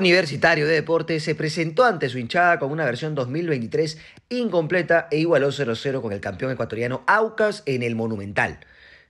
Universitario de Deportes se presentó ante su hinchada con una versión 2023 incompleta e igualó 0-0 con el campeón ecuatoriano Aucas en el Monumental.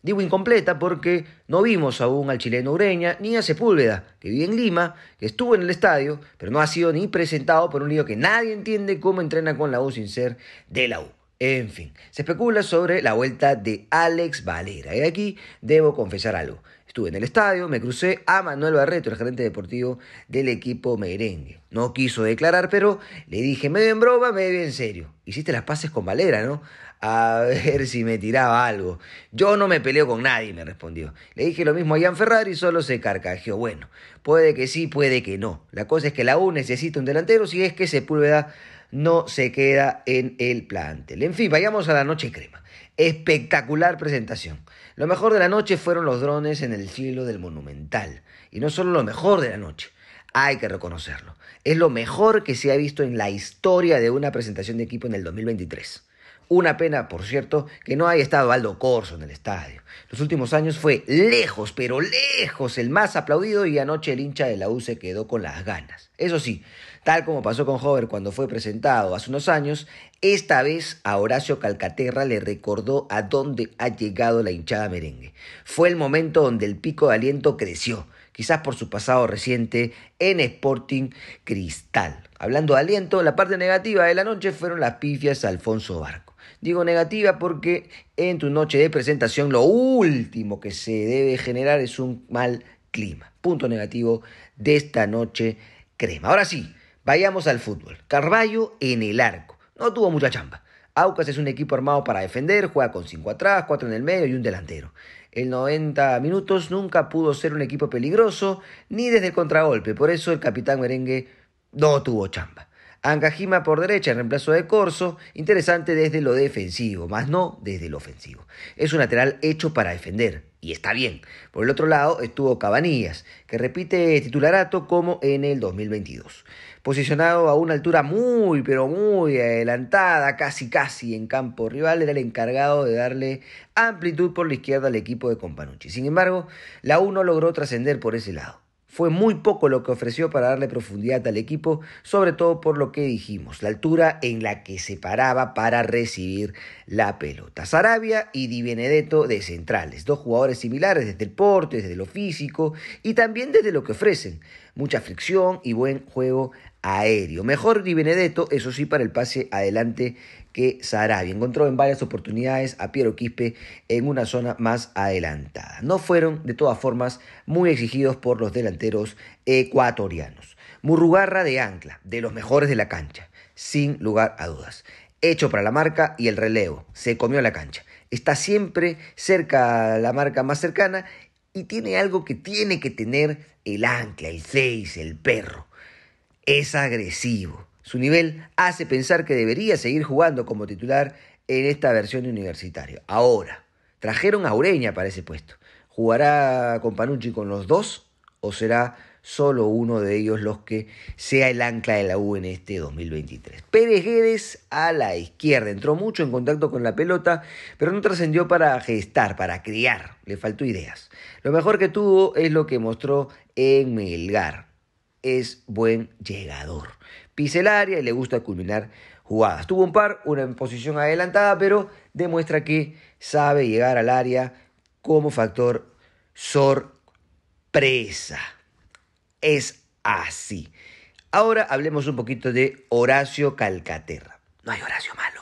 Digo incompleta porque no vimos aún al chileno Ureña ni a Sepúlveda, que vive en Lima, que estuvo en el estadio, pero no ha sido ni presentado por un lío que nadie entiende cómo entrena con la U sin ser de la U. En fin, se especula sobre la vuelta de Alex Valera. Y aquí debo confesar algo. Estuve en el estadio, me crucé a Manuel Barreto, el gerente deportivo del equipo merengue. No quiso declarar, pero le dije, medio en broma, medio en serio. Hiciste las pases con Valera, ¿no? A ver si me tiraba algo. Yo no me peleo con nadie, me respondió. Le dije lo mismo a Ian Ferrari, y solo se carcajeó. Bueno, puede que sí, puede que no. La cosa es que la U necesita un delantero si es que Sepúlveda no se queda en el plantel. En fin, vayamos a la noche crema. Espectacular presentación. Lo mejor de la noche fueron los drones en el cielo del Monumental. Y no solo lo mejor de la noche hay que reconocerlo. Es lo mejor que se ha visto en la historia de una presentación de equipo en el 2023. Una pena, por cierto, que no haya estado Aldo Corso en el estadio. Los últimos años fue lejos, pero lejos, el más aplaudido y anoche el hincha de la U se quedó con las ganas. Eso sí, tal como pasó con Hover cuando fue presentado hace unos años, esta vez a Horacio Calcaterra le recordó a dónde ha llegado la hinchada merengue. Fue el momento donde el pico de aliento creció quizás por su pasado reciente en Sporting Cristal. Hablando de aliento, la parte negativa de la noche fueron las pifias Alfonso Barco. Digo negativa porque en tu noche de presentación lo último que se debe generar es un mal clima. Punto negativo de esta noche crema. Ahora sí, vayamos al fútbol. Carballo en el arco. No tuvo mucha chamba. Aucas es un equipo armado para defender, juega con 5 atrás, 4 en el medio y un delantero. El 90 minutos nunca pudo ser un equipo peligroso ni desde el contragolpe, por eso el capitán merengue no tuvo chamba. Angajima por derecha en reemplazo de Corso, interesante desde lo defensivo, más no desde lo ofensivo. Es un lateral hecho para defender, y está bien. Por el otro lado estuvo Cabanillas, que repite titularato como en el 2022. Posicionado a una altura muy, pero muy adelantada, casi casi en campo rival, era el encargado de darle amplitud por la izquierda al equipo de Companucci. Sin embargo, la U no logró trascender por ese lado. Fue muy poco lo que ofreció para darle profundidad al equipo, sobre todo por lo que dijimos, la altura en la que se paraba para recibir la pelota. Sarabia y Di Benedetto de centrales, dos jugadores similares desde el porte, desde lo físico y también desde lo que ofrecen, mucha fricción y buen juego aéreo. Mejor Di Benedetto, eso sí, para el pase adelante que Sarabia. Encontró en varias oportunidades a Piero Quispe en una zona más adelantada. No fueron, de todas formas, muy exigidos por los delanteros ecuatorianos. Murrugarra de ancla, de los mejores de la cancha, sin lugar a dudas. Hecho para la marca y el relevo, se comió la cancha. Está siempre cerca la marca más cercana y tiene algo que tiene que tener el ancla, el 6, el perro es agresivo. Su nivel hace pensar que debería seguir jugando como titular en esta versión de universitario. Ahora, trajeron a Ureña para ese puesto. ¿Jugará con Panucci con los dos o será solo uno de ellos los que sea el ancla de la U en este 2023? Pérez Guedes a la izquierda. Entró mucho en contacto con la pelota, pero no trascendió para gestar, para criar. Le faltó ideas. Lo mejor que tuvo es lo que mostró en Melgar es buen llegador. Pisa el área y le gusta culminar jugadas. Tuvo un par, una en posición adelantada, pero demuestra que sabe llegar al área como factor sorpresa. Es así. Ahora hablemos un poquito de Horacio Calcaterra. No hay Horacio malo.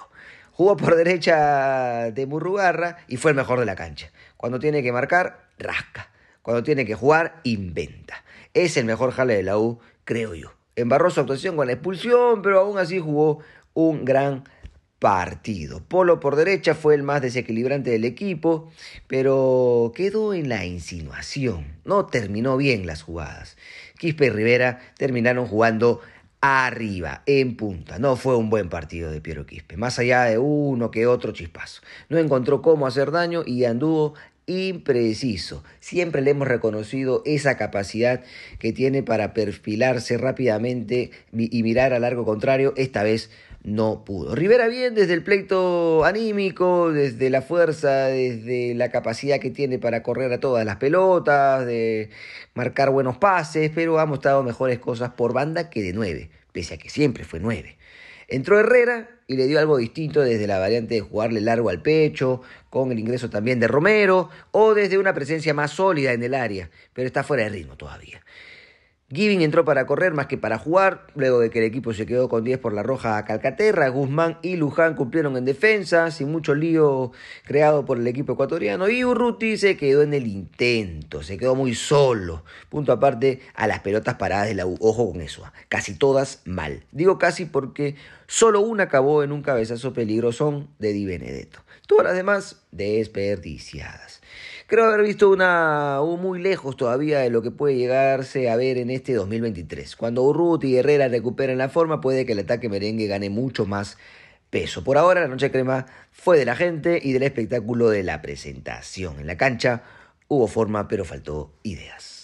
Jugó por derecha de Murrugarra y fue el mejor de la cancha. Cuando tiene que marcar, rasca. Cuando tiene que jugar, inventa es el mejor jale de la U, creo yo. Embarró su actuación con la expulsión, pero aún así jugó un gran partido. Polo por derecha fue el más desequilibrante del equipo, pero quedó en la insinuación. No terminó bien las jugadas. Quispe y Rivera terminaron jugando arriba, en punta. No fue un buen partido de Piero Quispe, más allá de uno que otro chispazo. No encontró cómo hacer daño y anduvo impreciso. Siempre le hemos reconocido esa capacidad que tiene para perfilarse rápidamente y mirar a largo contrario. Esta vez no pudo. Rivera bien desde el pleito anímico, desde la fuerza, desde la capacidad que tiene para correr a todas las pelotas, de marcar buenos pases, pero ha mostrado mejores cosas por banda que de nueve, pese a que siempre fue nueve. Entró Herrera y le dio algo distinto desde la variante de jugarle largo al pecho, con el ingreso también de Romero, o desde una presencia más sólida en el área, pero está fuera de ritmo todavía. Giving entró para correr más que para jugar, luego de que el equipo se quedó con 10 por la roja a Calcaterra, Guzmán y Luján cumplieron en defensa, sin mucho lío creado por el equipo ecuatoriano, y Urruti se quedó en el intento, se quedó muy solo. Punto aparte a las pelotas paradas de la ojo con eso, ¿ah? casi todas mal. Digo casi porque solo una acabó en un cabezazo peligroso de Di Benedetto. Todas las demás desperdiciadas. Creo haber visto una muy lejos todavía de lo que puede llegarse a ver en este 2023. Cuando Urruti y Herrera recuperen la forma, puede que el ataque merengue gane mucho más peso. Por ahora, la noche crema fue de la gente y del espectáculo de la presentación. En la cancha hubo forma, pero faltó ideas.